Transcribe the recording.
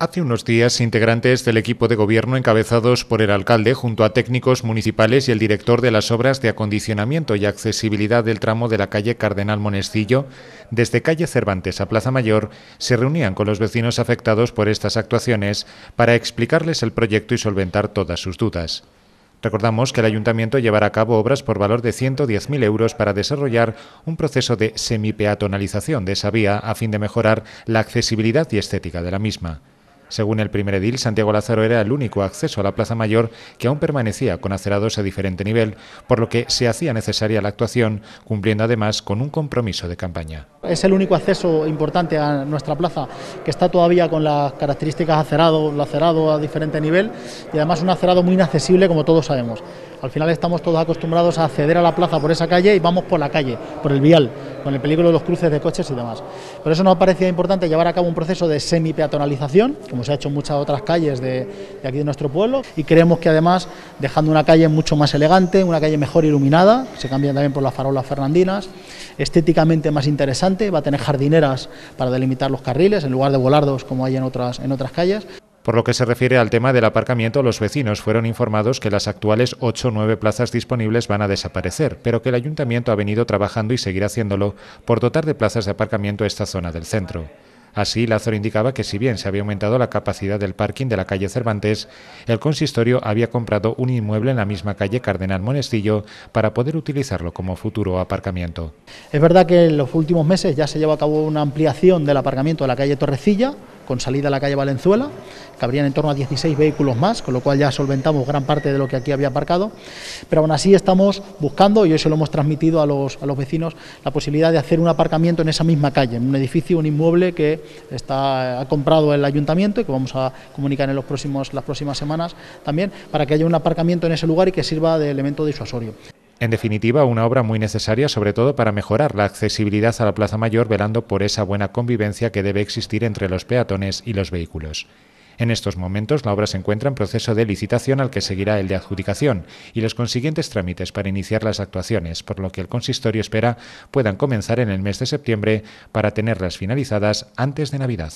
Hace unos días, integrantes del equipo de gobierno encabezados por el alcalde junto a técnicos municipales y el director de las obras de acondicionamiento y accesibilidad del tramo de la calle Cardenal Monestillo, desde calle Cervantes a Plaza Mayor, se reunían con los vecinos afectados por estas actuaciones para explicarles el proyecto y solventar todas sus dudas. Recordamos que el ayuntamiento llevará a cabo obras por valor de 110.000 euros para desarrollar un proceso de semipeatonalización de esa vía a fin de mejorar la accesibilidad y estética de la misma. Según el primer edil, Santiago Lázaro era el único acceso a la Plaza Mayor que aún permanecía con acerados a diferente nivel, por lo que se hacía necesaria la actuación, cumpliendo además con un compromiso de campaña. Es el único acceso importante a nuestra plaza que está todavía con las características acerado, lacerado a diferente nivel y además un acerado muy inaccesible como todos sabemos. Al final estamos todos acostumbrados a acceder a la plaza por esa calle y vamos por la calle, por el vial, con el peligro de los cruces de coches y demás. Por eso nos parecía importante llevar a cabo un proceso de semi-peatonalización, como se ha hecho en muchas otras calles de, aquí de nuestro pueblo. Y creemos que además, dejando una calle mucho más elegante, una calle mejor iluminada, se cambian también por las farolas fernandinas, estéticamente más interesante, va a tener jardineras para delimitar los carriles, en lugar de volardos como hay en otras, en otras calles. Por lo que se refiere al tema del aparcamiento, los vecinos fueron informados que las actuales 8 o 9 plazas disponibles van a desaparecer, pero que el ayuntamiento ha venido trabajando y seguirá haciéndolo por dotar de plazas de aparcamiento a esta zona del centro. Así, Lázaro indicaba que si bien se había aumentado la capacidad del parking de la calle Cervantes, el consistorio había comprado un inmueble en la misma calle Cardenal Monestillo para poder utilizarlo como futuro aparcamiento. Es verdad que en los últimos meses ya se llevó a cabo una ampliación del aparcamiento de la calle Torrecilla, con salida a la calle Valenzuela, habrían en torno a 16 vehículos más, con lo cual ya solventamos gran parte de lo que aquí había aparcado, pero aún así estamos buscando, y hoy se lo hemos transmitido a los, vecinos, la posibilidad de hacer un aparcamiento en esa misma calle, en un edificio, un inmueble que está, ha comprado el ayuntamiento y que vamos a comunicar en los próximos, las próximas semanas también, para que haya un aparcamiento en ese lugar y que sirva de elemento disuasorio. En definitiva, una obra muy necesaria sobre todo para mejorar la accesibilidad a la Plaza Mayor velando por esa buena convivencia que debe existir entre los peatones y los vehículos. En estos momentos la obra se encuentra en proceso de licitación al que seguirá el de adjudicación y los consiguientes trámites para iniciar las actuaciones, por lo que el consistorio espera puedan comenzar en el mes de septiembre para tenerlas finalizadas antes de Navidad.